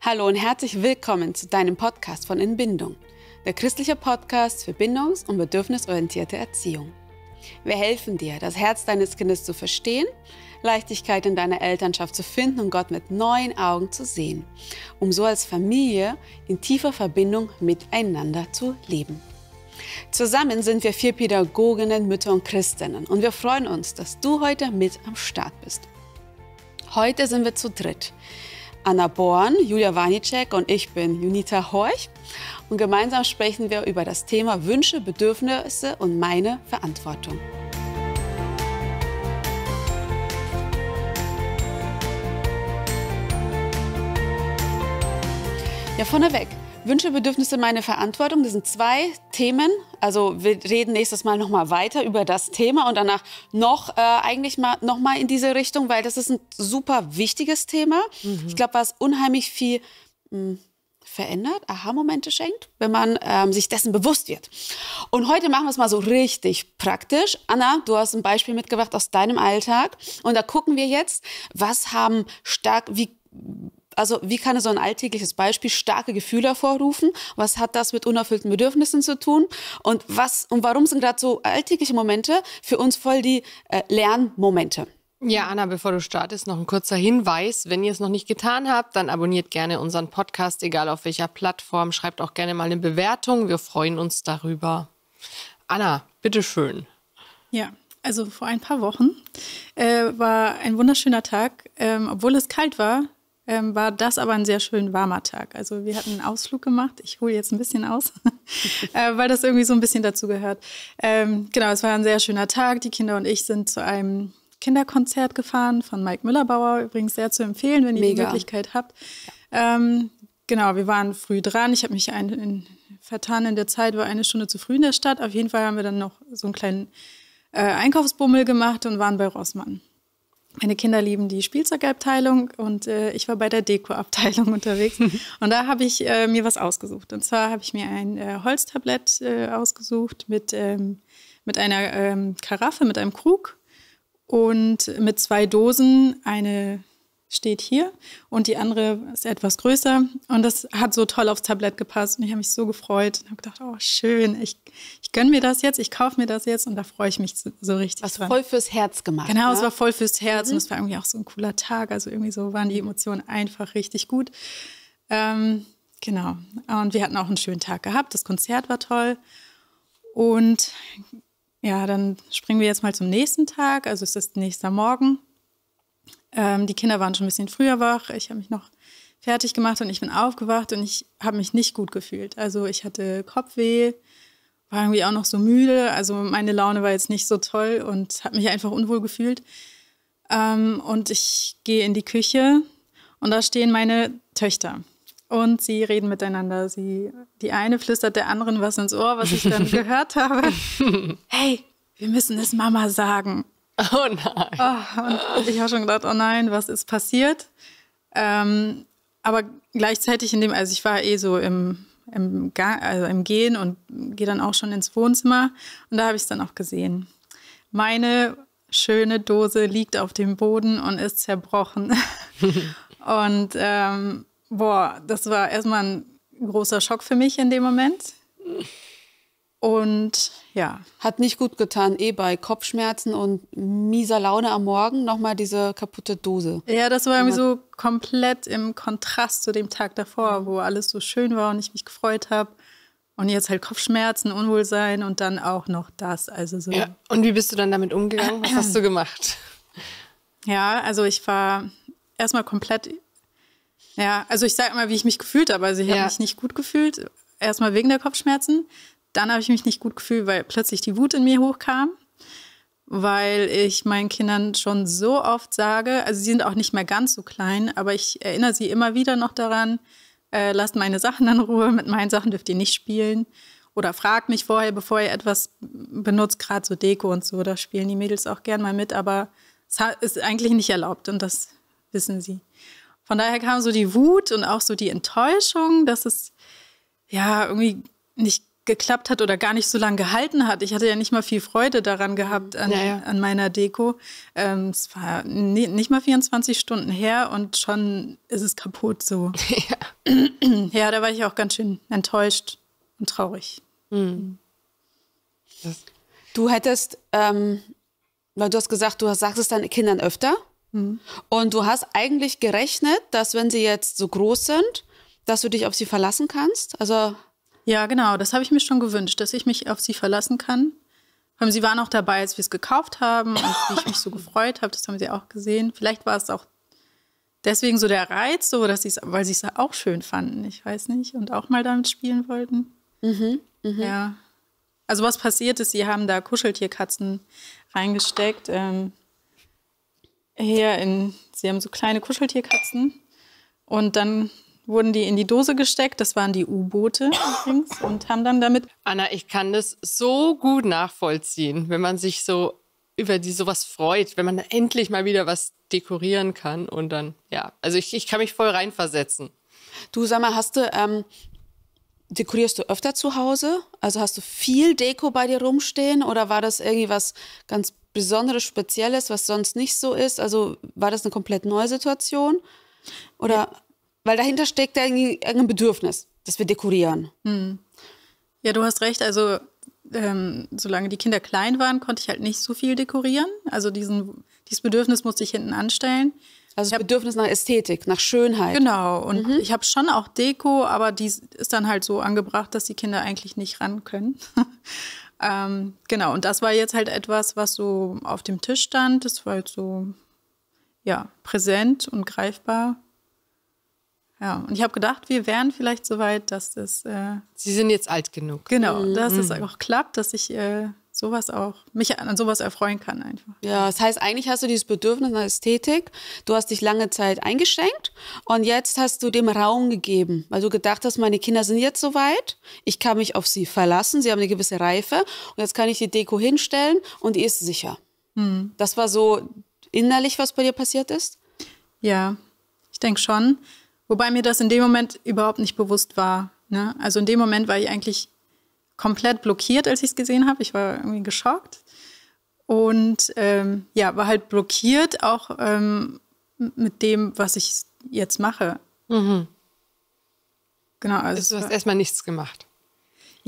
Hallo und herzlich willkommen zu deinem Podcast von Inbindung, der christliche Podcast für bindungs- und bedürfnisorientierte Erziehung. Wir helfen dir, das Herz deines Kindes zu verstehen, Leichtigkeit in deiner Elternschaft zu finden und Gott mit neuen Augen zu sehen, um so als Familie in tiefer Verbindung miteinander zu leben. Zusammen sind wir vier Pädagoginnen, Mütter und Christinnen und wir freuen uns, dass du heute mit am Start bist. Heute sind wir zu dritt. Anna Born, Julia Wanicek und ich bin Junita Horch. Und gemeinsam sprechen wir über das Thema Wünsche, Bedürfnisse und meine Verantwortung. Ja, vorneweg. Wünsche, Bedürfnisse, meine Verantwortung. Das sind zwei Themen. Also wir reden nächstes Mal noch mal weiter über das Thema und danach noch äh, eigentlich mal noch mal in diese Richtung, weil das ist ein super wichtiges Thema. Mhm. Ich glaube, was unheimlich viel mh, hm, verändert, Aha-Momente schenkt, wenn man ähm, sich dessen bewusst wird. Und heute machen wir es mal so richtig praktisch. Anna, du hast ein Beispiel mitgebracht aus deinem Alltag und da gucken wir jetzt, was haben stark, wie also wie kann so ein alltägliches Beispiel starke Gefühle hervorrufen? Was hat das mit unerfüllten Bedürfnissen zu tun? Und was und warum sind gerade so alltägliche Momente für uns voll die äh, Lernmomente? Ja, Anna, bevor du startest, noch ein kurzer Hinweis. Wenn ihr es noch nicht getan habt, dann abonniert gerne unseren Podcast, egal auf welcher Plattform. Schreibt auch gerne mal eine Bewertung. Wir freuen uns darüber. Anna, bitteschön. Ja, also vor ein paar Wochen äh, war ein wunderschöner Tag. Ähm, obwohl es kalt war, ähm, war das aber ein sehr schön warmer Tag. Also wir hatten einen Ausflug gemacht. Ich hole jetzt ein bisschen aus, äh, weil das irgendwie so ein bisschen dazu gehört. Ähm, genau, es war ein sehr schöner Tag. Die Kinder und ich sind zu einem Kinderkonzert gefahren von Mike Müllerbauer. Übrigens sehr zu empfehlen, wenn ihr Mega. die Möglichkeit habt. Ja. Ähm, genau, wir waren früh dran. Ich habe mich ein, in, vertan in der Zeit, war eine Stunde zu früh in der Stadt. Auf jeden Fall haben wir dann noch so einen kleinen äh, Einkaufsbummel gemacht und waren bei Rossmann meine Kinder lieben die Spielzeugabteilung und äh, ich war bei der Dekoabteilung unterwegs. und da habe ich äh, mir was ausgesucht. Und zwar habe ich mir ein äh, Holztablett äh, ausgesucht mit, ähm, mit einer ähm, Karaffe, mit einem Krug und mit zwei Dosen, eine steht hier und die andere ist etwas größer. Und das hat so toll aufs Tablett gepasst und ich habe mich so gefreut und habe gedacht, oh schön, ich, ich gönne mir das jetzt, ich kaufe mir das jetzt und da freue ich mich so, so richtig. Was voll fürs Herz gemacht. Genau, ja? es ne? war voll fürs Herz mhm. und es war irgendwie auch so ein cooler Tag. Also irgendwie so waren die mhm. Emotionen einfach richtig gut. Ähm, genau. Und wir hatten auch einen schönen Tag gehabt. Das Konzert war toll. Und ja, dann springen wir jetzt mal zum nächsten Tag. Also es ist nächster Morgen. Ähm, die Kinder waren schon ein bisschen früher wach. Ich habe mich noch fertig gemacht und ich bin aufgewacht und ich habe mich nicht gut gefühlt. Also ich hatte Kopfweh, war irgendwie auch noch so müde. Also meine Laune war jetzt nicht so toll und habe mich einfach unwohl gefühlt. Ähm, und ich gehe in die Küche und da stehen meine Töchter. Und sie reden miteinander. Sie, die eine flüstert der anderen was ins Ohr, was ich dann gehört habe. Hey, wir müssen es Mama sagen. Oh nein. Oh, ich habe schon gedacht, oh nein, was ist passiert? Ähm, aber gleichzeitig in dem, also ich war eh so im, im, Gang, also im Gehen und gehe dann auch schon ins Wohnzimmer und da habe ich es dann auch gesehen. Meine schöne Dose liegt auf dem Boden und ist zerbrochen. und ähm, boah, das war erstmal ein großer Schock für mich in dem Moment. Und ja. Hat nicht gut getan, eh bei Kopfschmerzen und mieser Laune am Morgen nochmal diese kaputte Dose. Ja, das war irgendwie so komplett im Kontrast zu dem Tag davor, wo alles so schön war und ich mich gefreut habe. Und jetzt halt Kopfschmerzen, Unwohlsein und dann auch noch das. Also so. Ja. Und wie bist du dann damit umgegangen? Was hast du gemacht? Ja, also ich war erstmal komplett. Ja, also ich sag mal, wie ich mich gefühlt habe. Also ich ja. habe mich nicht gut gefühlt. Erstmal wegen der Kopfschmerzen dann habe ich mich nicht gut gefühlt, weil plötzlich die Wut in mir hochkam, weil ich meinen Kindern schon so oft sage, also sie sind auch nicht mehr ganz so klein, aber ich erinnere sie immer wieder noch daran, äh, lasst meine Sachen in Ruhe, mit meinen Sachen dürft ihr nicht spielen. Oder fragt mich vorher, bevor ihr etwas benutzt, gerade so Deko und so, da spielen die Mädels auch gern mal mit, aber es ist eigentlich nicht erlaubt und das wissen sie. Von daher kam so die Wut und auch so die Enttäuschung, dass es ja irgendwie nicht geklappt hat oder gar nicht so lange gehalten hat. Ich hatte ja nicht mal viel Freude daran gehabt an, naja. an meiner Deko. Ähm, es war nie, nicht mal 24 Stunden her und schon ist es kaputt so. ja. ja, da war ich auch ganz schön enttäuscht und traurig. Mhm. Du hättest, ähm, weil du hast gesagt, du sagst es deinen Kindern öfter. Mhm. Und du hast eigentlich gerechnet, dass wenn sie jetzt so groß sind, dass du dich auf sie verlassen kannst. Also ja, genau, das habe ich mir schon gewünscht, dass ich mich auf sie verlassen kann. sie waren auch dabei, als wir es gekauft haben und wie ich mich so gefreut habe, das haben sie auch gesehen. Vielleicht war es auch deswegen so der Reiz, so dass sie weil sie es auch schön fanden, ich weiß nicht, und auch mal damit spielen wollten. Mhm, mh. Ja. Also was passiert ist, sie haben da Kuscheltierkatzen reingesteckt. Ähm, hier in, sie haben so kleine Kuscheltierkatzen und dann wurden die in die Dose gesteckt. Das waren die U-Boote übrigens und haben dann damit. Anna, ich kann das so gut nachvollziehen, wenn man sich so über die sowas freut, wenn man endlich mal wieder was dekorieren kann und dann, ja, also ich, ich kann mich voll reinversetzen. Du, sag mal, hast du, ähm, dekorierst du öfter zu Hause? Also hast du viel Deko bei dir rumstehen oder war das irgendwie was ganz Besonderes, Spezielles, was sonst nicht so ist? Also war das eine komplett neue Situation? Oder weil dahinter steckt ja irgendein Bedürfnis, dass wir dekorieren. Hm. Ja, du hast recht. Also ähm, solange die Kinder klein waren, konnte ich halt nicht so viel dekorieren. Also diesen, dieses Bedürfnis musste ich hinten anstellen. Also das Bedürfnis nach Ästhetik, nach Schönheit. Genau. Und mhm. ich habe schon auch Deko, aber die ist dann halt so angebracht, dass die Kinder eigentlich nicht ran können. ähm, genau. Und das war jetzt halt etwas, was so auf dem Tisch stand. Das war halt so, ja, präsent und greifbar. Ja, und ich habe gedacht, wir wären vielleicht so weit, dass das. Äh, Sie sind jetzt alt genug. Genau, mhm. dass es mhm. auch klappt, dass ich äh, sowas auch, mich an sowas erfreuen kann einfach. Ja, das heißt, eigentlich hast du dieses Bedürfnis nach Ästhetik, du hast dich lange Zeit eingeschränkt und jetzt hast du dem Raum gegeben, weil du gedacht hast, meine Kinder sind jetzt soweit, ich kann mich auf sie verlassen, sie haben eine gewisse Reife und jetzt kann ich die Deko hinstellen und die ist sicher. Mhm. Das war so innerlich, was bei dir passiert ist? Ja, ich denke schon. Wobei mir das in dem Moment überhaupt nicht bewusst war. Ne? Also in dem Moment war ich eigentlich komplett blockiert, als ich es gesehen habe. Ich war irgendwie geschockt. Und ähm, ja, war halt blockiert auch ähm, mit dem, was ich jetzt mache. Mhm. Genau. Also, also du hast erstmal nichts gemacht.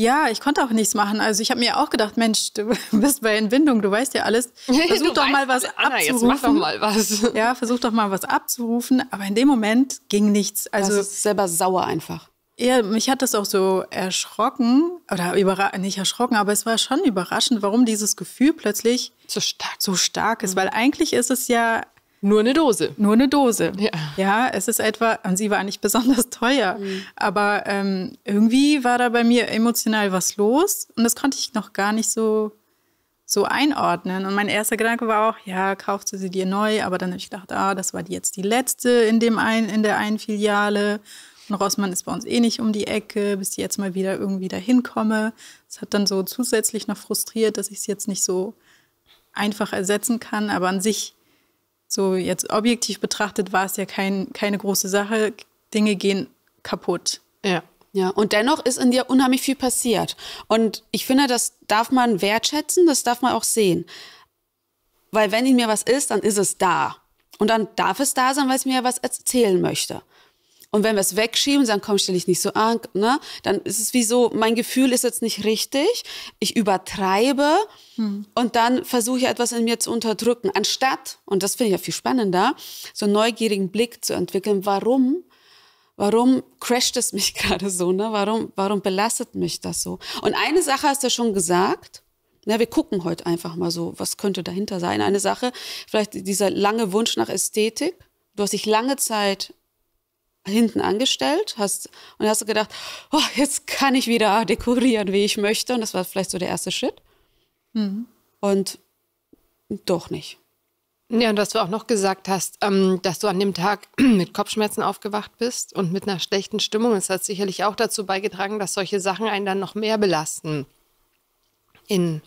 Ja, ich konnte auch nichts machen. Also ich habe mir auch gedacht, Mensch, du bist bei Entbindung, du weißt ja alles. Versuch doch mal was Anna, abzurufen. Jetzt mach doch mal was. Ja, versuch doch mal was abzurufen. Aber in dem Moment ging nichts. Also das ist selber sauer einfach. Ja, mich hat das auch so erschrocken oder nicht erschrocken, aber es war schon überraschend, warum dieses Gefühl plötzlich so stark, so stark ist. Mhm. Weil eigentlich ist es ja nur eine Dose. Nur eine Dose. Ja, ja es ist etwa, und sie war nicht besonders teuer, mhm. aber ähm, irgendwie war da bei mir emotional was los und das konnte ich noch gar nicht so, so einordnen. Und mein erster Gedanke war auch, ja, kaufte sie dir neu, aber dann habe ich gedacht, ah, das war jetzt die letzte in, dem ein, in der einen Filiale. Und Rossmann ist bei uns eh nicht um die Ecke, bis ich jetzt mal wieder irgendwie dahin komme. Das hat dann so zusätzlich noch frustriert, dass ich es jetzt nicht so einfach ersetzen kann, aber an sich so jetzt objektiv betrachtet war es ja kein, keine große Sache. Dinge gehen kaputt. Ja. Ja, und dennoch ist in dir unheimlich viel passiert. Und ich finde, das darf man wertschätzen, das darf man auch sehen. Weil wenn in mir was ist, dann ist es da. Und dann darf es da sein, weil es mir was erzählen möchte. Und wenn wir es wegschieben, sagen, komm, stell dich nicht so an, ne? dann ist es wie so, mein Gefühl ist jetzt nicht richtig, ich übertreibe hm. und dann versuche ich etwas in mir zu unterdrücken, anstatt, und das finde ich ja viel spannender, so einen neugierigen Blick zu entwickeln, warum warum crasht es mich gerade so, ne? Warum, warum belastet mich das so? Und eine Sache hast du schon gesagt. Na, ne? wir gucken heute einfach mal so, was könnte dahinter sein. Eine Sache, vielleicht dieser lange Wunsch nach Ästhetik. Du hast dich lange Zeit hinten angestellt hast und hast du gedacht, oh, jetzt kann ich wieder dekorieren, wie ich möchte. Und das war vielleicht so der erste Schritt. Mhm. Und doch nicht. Ja, und was du auch noch gesagt hast, ähm, dass du an dem Tag mit Kopfschmerzen aufgewacht bist und mit einer schlechten Stimmung. Das hat sicherlich auch dazu beigetragen, dass solche Sachen einen dann noch mehr belasten. In,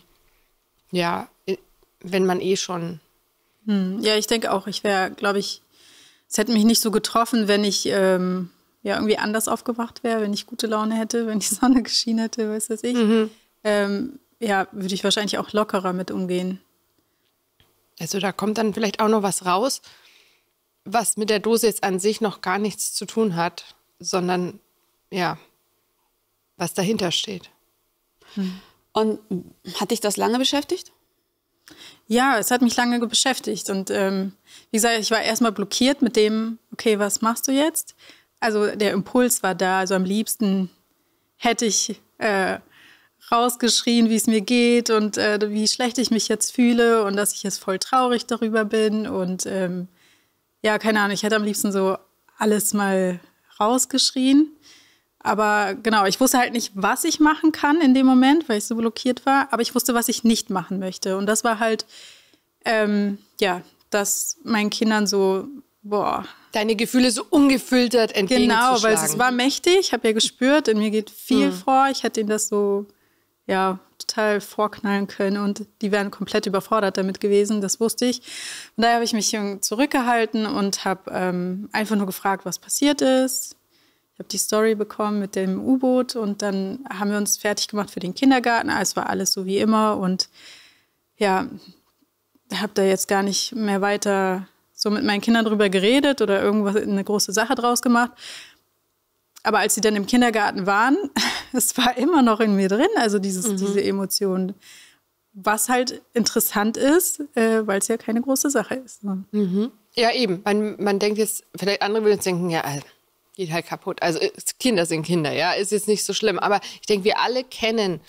ja, in, wenn man eh schon. Hm, ja, ich denke auch, ich wäre, glaube ich, es hätte mich nicht so getroffen, wenn ich ähm, ja irgendwie anders aufgewacht wäre, wenn ich gute Laune hätte, wenn die Sonne geschienen hätte, weiß das ich. Mhm. Ähm, ja, würde ich wahrscheinlich auch lockerer mit umgehen. Also da kommt dann vielleicht auch noch was raus, was mit der Dose jetzt an sich noch gar nichts zu tun hat, sondern ja, was dahinter steht. Hm. Und hat dich das lange beschäftigt? Ja, es hat mich lange beschäftigt. Und ähm, wie gesagt, ich war erstmal blockiert mit dem, okay, was machst du jetzt? Also der Impuls war da. Also am liebsten hätte ich äh, rausgeschrien, wie es mir geht und äh, wie schlecht ich mich jetzt fühle und dass ich jetzt voll traurig darüber bin. Und ähm, ja, keine Ahnung, ich hätte am liebsten so alles mal rausgeschrien. Aber genau, ich wusste halt nicht, was ich machen kann in dem Moment, weil ich so blockiert war. Aber ich wusste, was ich nicht machen möchte. Und das war halt, ähm, ja, dass meinen Kindern so, boah. Deine Gefühle so ungefiltert genau, entgegenzuschlagen. Genau, weil es war mächtig. Ich habe ja gespürt, in mir geht viel mhm. vor. Ich hätte ihnen das so, ja, total vorknallen können und die wären komplett überfordert damit gewesen, das wusste ich. Und daher habe ich mich zurückgehalten und habe ähm, einfach nur gefragt, was passiert ist, ich habe die Story bekommen mit dem U-Boot und dann haben wir uns fertig gemacht für den Kindergarten. Ah, es war alles so wie immer und ja, habe da jetzt gar nicht mehr weiter so mit meinen Kindern drüber geredet oder irgendwas eine große Sache draus gemacht. Aber als sie dann im Kindergarten waren, es war immer noch in mir drin, also dieses, mhm. diese Emotionen. Was halt interessant ist, äh, weil es ja keine große Sache ist. Ne? Mhm. Ja, eben. Man, man denkt jetzt, vielleicht andere würden jetzt denken, ja, geht halt kaputt. Also äh, Kinder sind Kinder, ja, ist jetzt nicht so schlimm. Aber ich denke, wir alle kennen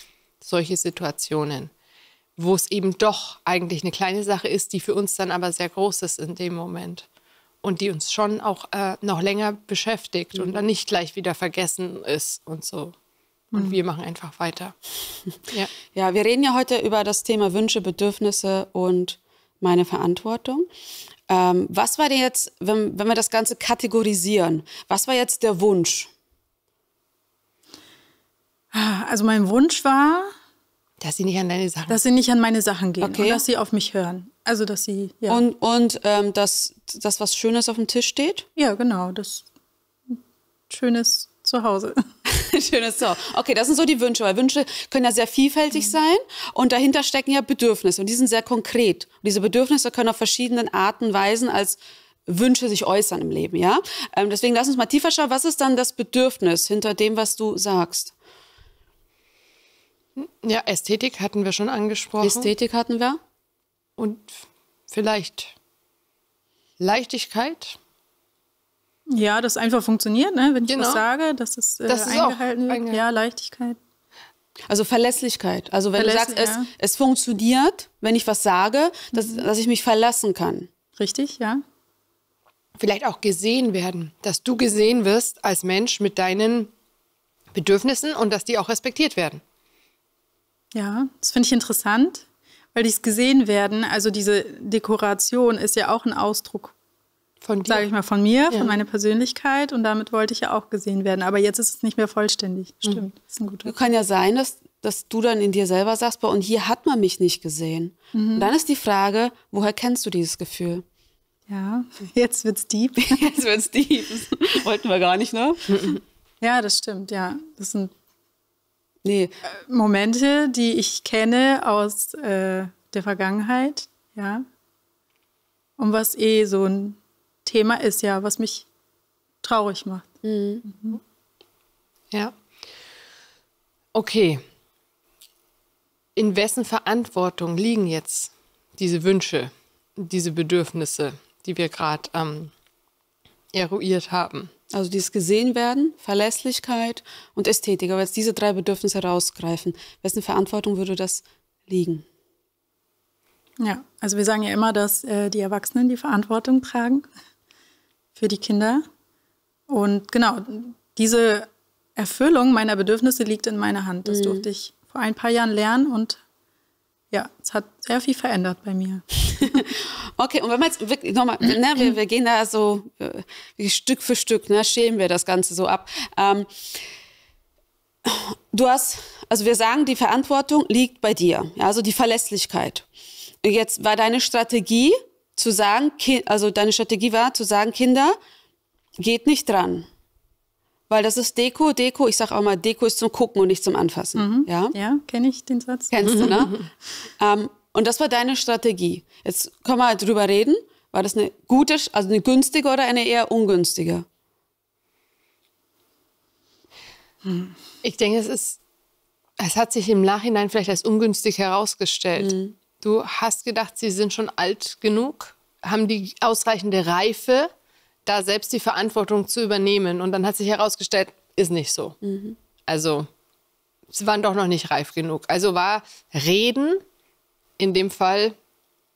solche Situationen, wo es eben doch eigentlich eine kleine Sache ist, die für uns dann aber sehr groß ist in dem Moment und die uns schon auch äh, noch länger beschäftigt mhm. und dann nicht gleich wieder vergessen ist und so. Und mhm. wir machen einfach weiter. ja. ja, wir reden ja heute über das Thema Wünsche, Bedürfnisse und meine Verantwortung. Ähm, was war denn jetzt, wenn, wenn wir das Ganze kategorisieren, was war jetzt der Wunsch? Also mein Wunsch war, dass sie nicht an deine Sachen, dass sie nicht an meine Sachen gehen okay. und dass sie auf mich hören. Also dass sie ja. und und ähm, dass das was Schönes auf dem Tisch steht. Ja, genau, das Schönes zu Hause. schönes Zuhause. Okay, das sind so die Wünsche, weil Wünsche können ja sehr vielfältig mhm. sein und dahinter stecken ja Bedürfnisse und die sind sehr konkret. Und diese Bedürfnisse können auf verschiedenen Arten, Weisen als Wünsche sich äußern im Leben, ja? Ähm, deswegen lass uns mal tiefer schauen, was ist dann das Bedürfnis hinter dem, was du sagst? Hm, ja, Ästhetik hatten wir schon angesprochen. Ästhetik hatten wir. Und vielleicht Leichtigkeit. Ja, das einfach funktioniert, ne? wenn ich genau. was sage, dass es äh, das eingehalten wird. Eingehalten. Ja, Leichtigkeit. Also Verlässlichkeit. Also wenn Verlässlich, du sagst, ja. es, es funktioniert, wenn ich was sage, dass, mhm. dass ich mich verlassen kann. Richtig, ja. Vielleicht auch gesehen werden, dass du gesehen wirst als Mensch mit deinen Bedürfnissen und dass die auch respektiert werden. Ja, das finde ich interessant, weil dies gesehen werden, also diese Dekoration ist ja auch ein Ausdruck von dir? Sage ich mal, von mir, ja. von meiner Persönlichkeit. Und damit wollte ich ja auch gesehen werden. Aber jetzt ist es nicht mehr vollständig. Mhm. Stimmt. Mhm. ist ein guter. Kann ja sein, dass, dass du dann in dir selber sagst, und hier hat man mich nicht gesehen. Mhm. Und dann ist die Frage, woher kennst du dieses Gefühl? Ja, jetzt wird's deep. jetzt wird's deep. Das wollten wir gar nicht, ne? ja, das stimmt, ja. Das sind nee. Äh, Momente, die ich kenne aus äh, der Vergangenheit, ja. Um was eh so ein Thema ist, ja, was mich traurig macht. Mhm. Mhm. Ja. Okay. In wessen Verantwortung liegen jetzt diese Wünsche, diese Bedürfnisse, die wir gerade ähm, eruiert haben? Also dieses Gesehenwerden, Verlässlichkeit und Ästhetik. Aber jetzt diese drei Bedürfnisse herausgreifen. Wessen Verantwortung würde das liegen? Ja, also wir sagen ja immer, dass äh, die Erwachsenen die Verantwortung tragen für die Kinder. Und genau, diese Erfüllung meiner Bedürfnisse liegt in meiner Hand. Das mhm. durfte ich vor ein paar Jahren lernen und ja, es hat sehr viel verändert bei mir. okay, und wenn wir jetzt wirklich nochmal, ne, wir, wir, gehen da so äh, Stück für Stück, ne, schämen wir das Ganze so ab. Ähm, du hast, also wir sagen, die Verantwortung liegt bei dir, also die Verlässlichkeit. Jetzt war deine Strategie, zu sagen, also deine Strategie war zu sagen, Kinder, geht nicht dran. Weil das ist Deko, Deko, ich sage auch mal, Deko ist zum Gucken und nicht zum Anfassen. Mhm. Ja, ja kenne ich den Satz. Kennst du, ne? ähm, und das war deine Strategie. Jetzt können wir halt drüber reden. War das eine gute, also eine günstige oder eine eher ungünstige? Ich denke, es ist, es hat sich im Nachhinein vielleicht als ungünstig herausgestellt. Mhm. Du hast gedacht, sie sind schon alt genug, haben die ausreichende Reife, da selbst die Verantwortung zu übernehmen. Und dann hat sich herausgestellt, ist nicht so. Mhm. Also, sie waren doch noch nicht reif genug. Also war Reden in dem Fall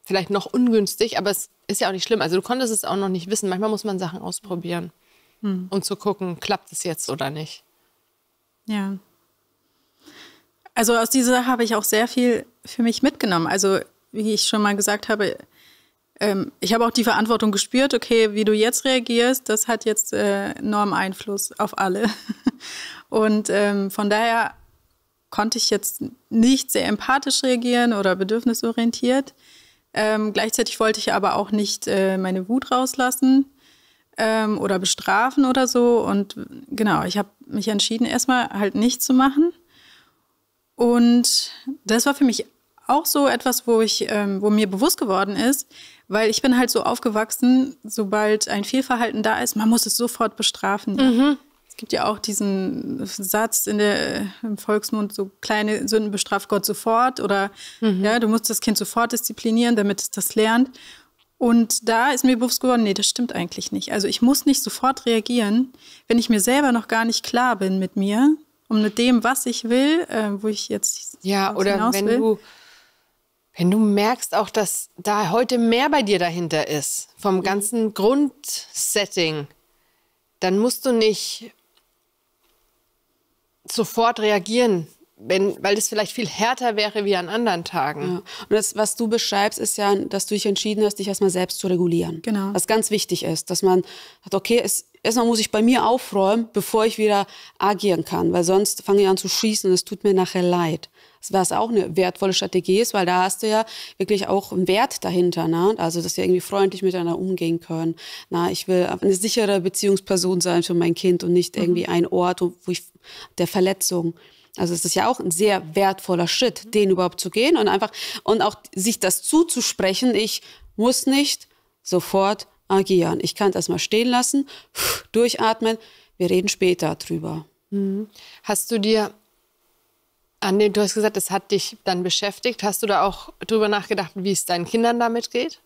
vielleicht noch ungünstig, aber es ist ja auch nicht schlimm. Also du konntest es auch noch nicht wissen. Manchmal muss man Sachen ausprobieren, mhm. um zu gucken, klappt es jetzt oder nicht. Ja. Also aus dieser Sache habe ich auch sehr viel für mich mitgenommen. Also, wie ich schon mal gesagt habe, ähm, ich habe auch die Verantwortung gespürt, okay, wie du jetzt reagierst, das hat jetzt äh, enormen Einfluss auf alle. Und ähm, von daher konnte ich jetzt nicht sehr empathisch reagieren oder bedürfnisorientiert. Ähm, gleichzeitig wollte ich aber auch nicht äh, meine Wut rauslassen ähm, oder bestrafen oder so. Und genau, ich habe mich entschieden, erstmal halt nichts zu machen. Und das war für mich auch so etwas, wo ich, ähm, wo mir bewusst geworden ist, weil ich bin halt so aufgewachsen, sobald ein Fehlverhalten da ist, man muss es sofort bestrafen. Mhm. Es gibt ja auch diesen Satz in der, im Volksmund, so kleine Sünden bestraft Gott sofort oder mhm. ja, du musst das Kind sofort disziplinieren, damit es das lernt. Und da ist mir bewusst geworden, nee, das stimmt eigentlich nicht. Also ich muss nicht sofort reagieren, wenn ich mir selber noch gar nicht klar bin mit mir, und mit dem, was ich will, äh, wo ich jetzt ja oder wenn will. du wenn du merkst auch, dass da heute mehr bei dir dahinter ist vom mhm. ganzen Grundsetting, dann musst du nicht sofort reagieren wenn, weil das vielleicht viel härter wäre wie an anderen Tagen. Ja. Und das, was du beschreibst, ist ja, dass du dich entschieden hast, dich erstmal selbst zu regulieren. Genau. Was ganz wichtig ist, dass man hat, okay, es, erstmal muss ich bei mir aufräumen, bevor ich wieder agieren kann, weil sonst fange ich an zu schießen und es tut mir nachher leid. Was auch eine wertvolle Strategie ist, weil da hast du ja wirklich auch einen Wert dahinter. Ne? Also, dass wir irgendwie freundlich miteinander umgehen können. Na, ich will eine sichere Beziehungsperson sein für mein Kind und nicht mhm. irgendwie ein Ort, wo ich der Verletzung also es ist ja auch ein sehr wertvoller Schritt, den überhaupt zu gehen und einfach und auch sich das zuzusprechen. Ich muss nicht sofort agieren. Ich kann das mal stehen lassen, durchatmen. Wir reden später drüber. Mhm. Hast du dir an dem, du hast gesagt, das hat dich dann beschäftigt. Hast du da auch drüber nachgedacht, wie es deinen Kindern damit geht?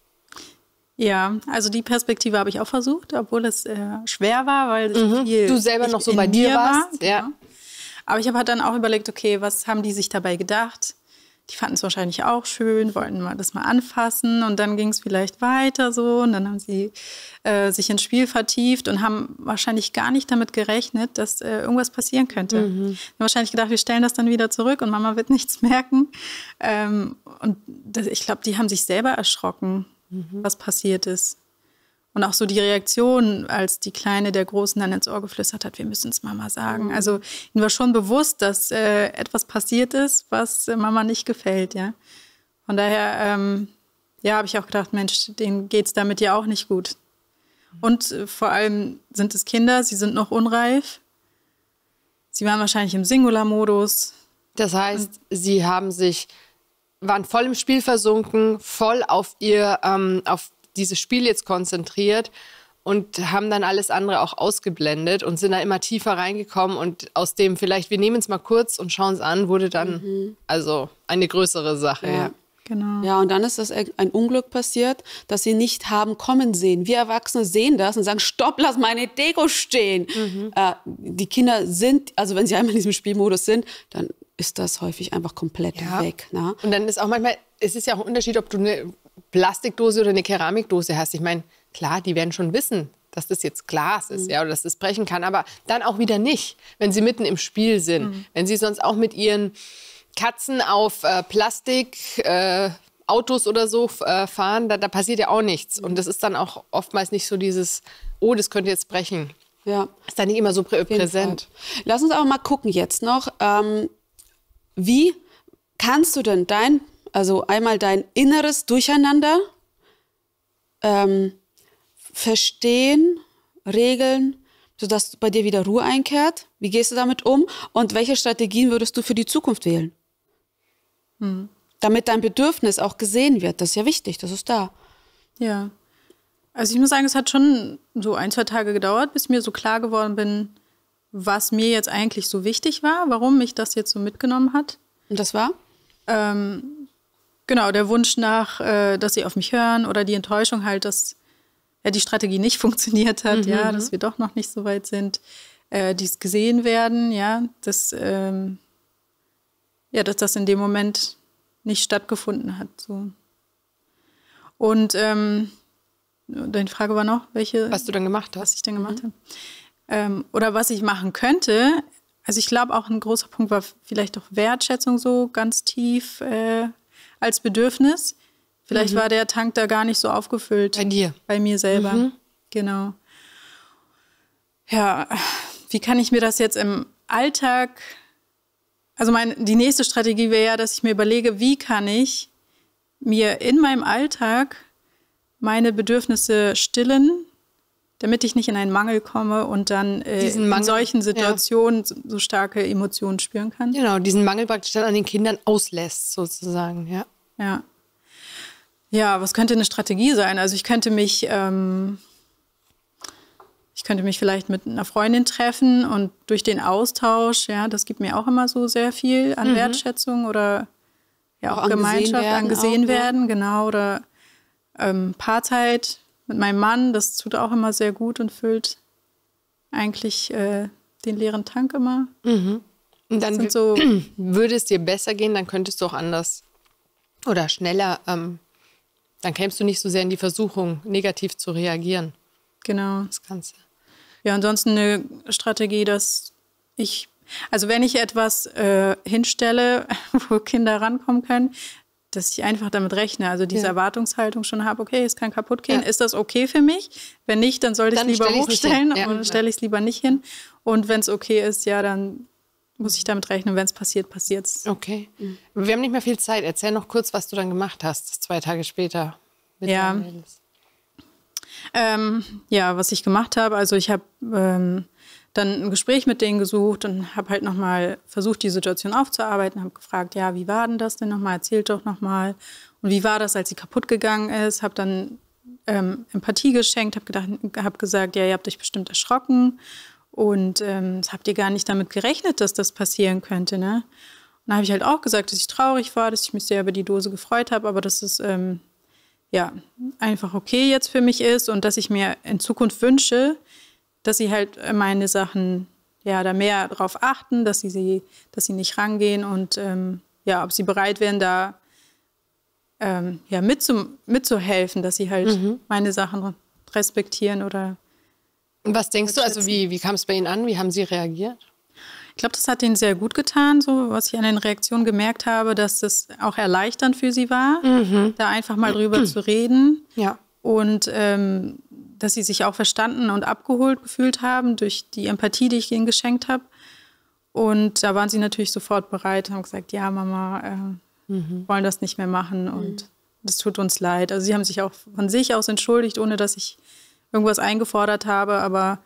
Ja, also die Perspektive habe ich auch versucht, obwohl es äh, schwer war, weil mhm. viel, du selber noch so bei dir warst. War, ja. Genau. Aber ich habe halt dann auch überlegt, okay, was haben die sich dabei gedacht? Die fanden es wahrscheinlich auch schön, wollten mal das mal anfassen und dann ging es vielleicht weiter so und dann haben sie äh, sich ins Spiel vertieft und haben wahrscheinlich gar nicht damit gerechnet, dass äh, irgendwas passieren könnte. Mhm. wahrscheinlich gedacht, wir stellen das dann wieder zurück und Mama wird nichts merken. Ähm, und das, ich glaube, die haben sich selber erschrocken, mhm. was passiert ist. Und auch so die Reaktion, als die Kleine der Großen dann ins Ohr geflüstert hat, wir müssen es Mama sagen. Mhm. Also ihnen war schon bewusst, dass äh, etwas passiert ist, was äh, Mama nicht gefällt, ja. Von daher, ähm, ja, habe ich auch gedacht, Mensch, denen geht es damit ja auch nicht gut. Und äh, vor allem sind es Kinder, sie sind noch unreif. Sie waren wahrscheinlich im Singular-Modus. Das heißt, Und sie haben sich, waren voll im Spiel versunken, voll auf ihr, ähm, auf dieses Spiel jetzt konzentriert und haben dann alles andere auch ausgeblendet und sind da immer tiefer reingekommen und aus dem vielleicht, wir nehmen es mal kurz und schauen es an, wurde dann mhm. also eine größere Sache. Ja. Genau. Ja, und dann ist das e- ein Unglück passiert, dass sie nicht haben kommen sehen. Wir Erwachsene sehen das und sagen, stopp, lass meine Deko stehen. Mhm. Äh, die Kinder sind, also wenn sie einmal in diesem Spielmodus sind, dann ist das häufig einfach komplett ja. weg. Ne? Und dann ist auch manchmal, es ist ja auch ein Unterschied, ob du eine Plastikdose oder eine Keramikdose hast. Ich meine, klar, die werden schon wissen, dass das jetzt Glas ist, mhm. ja, oder dass das brechen kann, aber dann auch wieder nicht, wenn sie mitten im Spiel sind, mhm. wenn sie sonst auch mit ihren Katzen auf äh, Plastik äh, oder so äh, fahren, da, da, passiert ja auch nichts. Und mhm. das ist dann auch oftmals nicht so dieses, oh, das könnte jetzt brechen. Ja. Ist dann nicht immer so prä präsent. Fall. Lass uns aber mal gucken jetzt noch, ähm, wie kannst du denn dein also einmal dein inneres Durcheinander ähm, verstehen, regeln, sodass bei dir wieder Ruhe einkehrt. Wie gehst du damit um? Und welche Strategien würdest du für die Zukunft wählen? Hm. Damit dein Bedürfnis auch gesehen wird. Das ist ja wichtig, das ist da. Ja. Also ich muss sagen, es hat schon so ein, zwei Tage gedauert, bis mir so klar geworden bin, was mir jetzt eigentlich so wichtig war, warum mich das jetzt so mitgenommen hat. Und das war? Ähm, Genau, der Wunsch nach, äh, dass sie auf mich hören oder die Enttäuschung halt, dass ja, die Strategie nicht funktioniert hat, mhm. ja, mhm. dass wir doch noch nicht so weit sind, äh, dies gesehen werden, ja, dass, ähm, ja, dass das in dem Moment nicht stattgefunden hat. So. Und ähm, deine Frage war noch, welche. Was du dann gemacht hast. Was ich dann gemacht mhm. habe. Ähm, oder was ich machen könnte. Also ich glaube auch ein großer Punkt war vielleicht auch Wertschätzung so ganz tief. Äh, als Bedürfnis. Vielleicht mhm. war der Tank da gar nicht so aufgefüllt. Bei dir. Bei mir selber. Mhm. Genau. Ja, wie kann ich mir das jetzt im Alltag. Also mein, die nächste Strategie wäre ja, dass ich mir überlege, wie kann ich mir in meinem Alltag meine Bedürfnisse stillen, damit ich nicht in einen Mangel komme und dann äh, in solchen Situationen ja. so starke Emotionen spüren kann. Genau, diesen Mangel praktisch dann an den Kindern auslässt, sozusagen, ja. Ja. Ja, was könnte eine Strategie sein? Also ich könnte mich, ähm, ich könnte mich vielleicht mit einer Freundin treffen und durch den Austausch, ja, das gibt mir auch immer so sehr viel an mhm. Wertschätzung oder ja auch, auch Gemeinschaft, werden, angesehen auch, werden, ja. genau oder ähm, Paarzeit mit meinem Mann, das tut auch immer sehr gut und füllt eigentlich äh, den leeren Tank immer. Mhm. Und dann so würde es dir besser gehen, dann könntest du auch anders oder schneller, ähm, dann kämst du nicht so sehr in die Versuchung, negativ zu reagieren. Genau. Das Ganze. Ja, ansonsten eine Strategie, dass ich, also wenn ich etwas äh, hinstelle, wo Kinder rankommen können, dass ich einfach damit rechne, also diese ja. Erwartungshaltung schon habe, okay, es kann kaputt gehen, ja. ist das okay für mich? Wenn nicht, dann sollte ich es lieber hochstellen ja. und stelle ich es lieber nicht hin. Und wenn es okay ist, ja, dann muss ich damit rechnen, wenn es passiert, passiert es. Okay. Mhm. Wir haben nicht mehr viel Zeit. Erzähl noch kurz, was du dann gemacht hast, zwei Tage später. ja. Ähm, ja, was ich gemacht habe, also ich habe ähm, dann ein Gespräch mit denen gesucht und habe halt nochmal versucht, die Situation aufzuarbeiten, habe gefragt, ja, wie war denn das denn nochmal, erzählt doch nochmal. Und wie war das, als sie kaputt gegangen ist, habe dann ähm, Empathie geschenkt, habe hab gesagt, ja, ihr habt euch bestimmt erschrocken und ähm, habt ihr gar nicht damit gerechnet, dass das passieren könnte, ne? Und da habe ich halt auch gesagt, dass ich traurig war, dass ich mich sehr über die Dose gefreut habe, aber dass es ähm, ja einfach okay jetzt für mich ist und dass ich mir in Zukunft wünsche, dass sie halt meine Sachen ja da mehr drauf achten, dass sie, sie dass sie nicht rangehen und ähm, ja, ob sie bereit wären, da ähm, ja mitzu, mitzuhelfen, dass sie halt mhm. meine Sachen respektieren oder was denkst du, also wie, wie kam es bei Ihnen an? Wie haben Sie reagiert? Ich glaube, das hat ihnen sehr gut getan, so was ich an den Reaktionen gemerkt habe, dass das auch erleichternd für sie war, mhm. da einfach mal drüber mhm. zu reden. Ja. Und ähm, dass sie sich auch verstanden und abgeholt gefühlt haben durch die Empathie, die ich ihnen geschenkt habe. Und da waren sie natürlich sofort bereit und haben gesagt, ja, Mama, äh, mhm. wollen das nicht mehr machen und mhm. das tut uns leid. Also sie haben sich auch von sich aus entschuldigt, ohne dass ich irgendwas eingefordert habe. Aber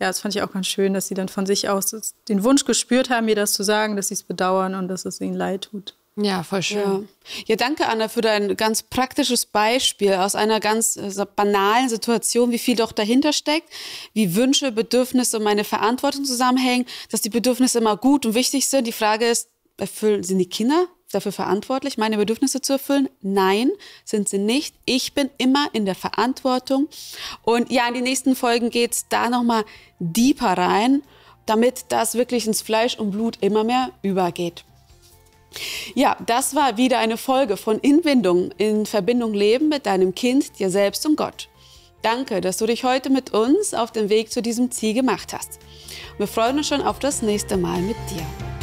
ja, das fand ich auch ganz schön, dass sie dann von sich aus den Wunsch gespürt haben, mir das zu sagen, dass sie es bedauern und dass es ihnen leid tut. Ja, voll schön. Ja. ja. danke Anna für dein ganz praktisches Beispiel aus einer ganz äh, banalen Situation, wie viel doch dahinter steckt, wie Wünsche, Bedürfnisse und meine Verantwortung zusammenhängen, dass die Bedürfnisse immer gut und wichtig sind. Die Frage ist, erfüllen sie die Kinder dafür verantwortlich, meine Bedürfnisse zu erfüllen? Nein, sind sie nicht. Ich bin immer in der Verantwortung. Und ja, in den nächsten Folgen geht es da nochmal deeper rein, damit das wirklich ins Fleisch und Blut immer mehr übergeht. Ja, das war wieder eine Folge von Inbindung in Verbindung Leben mit deinem Kind, dir selbst und Gott. Danke, dass du dich heute mit uns auf dem Weg zu diesem Ziel gemacht hast. Wir freuen uns schon auf das nächste Mal mit dir.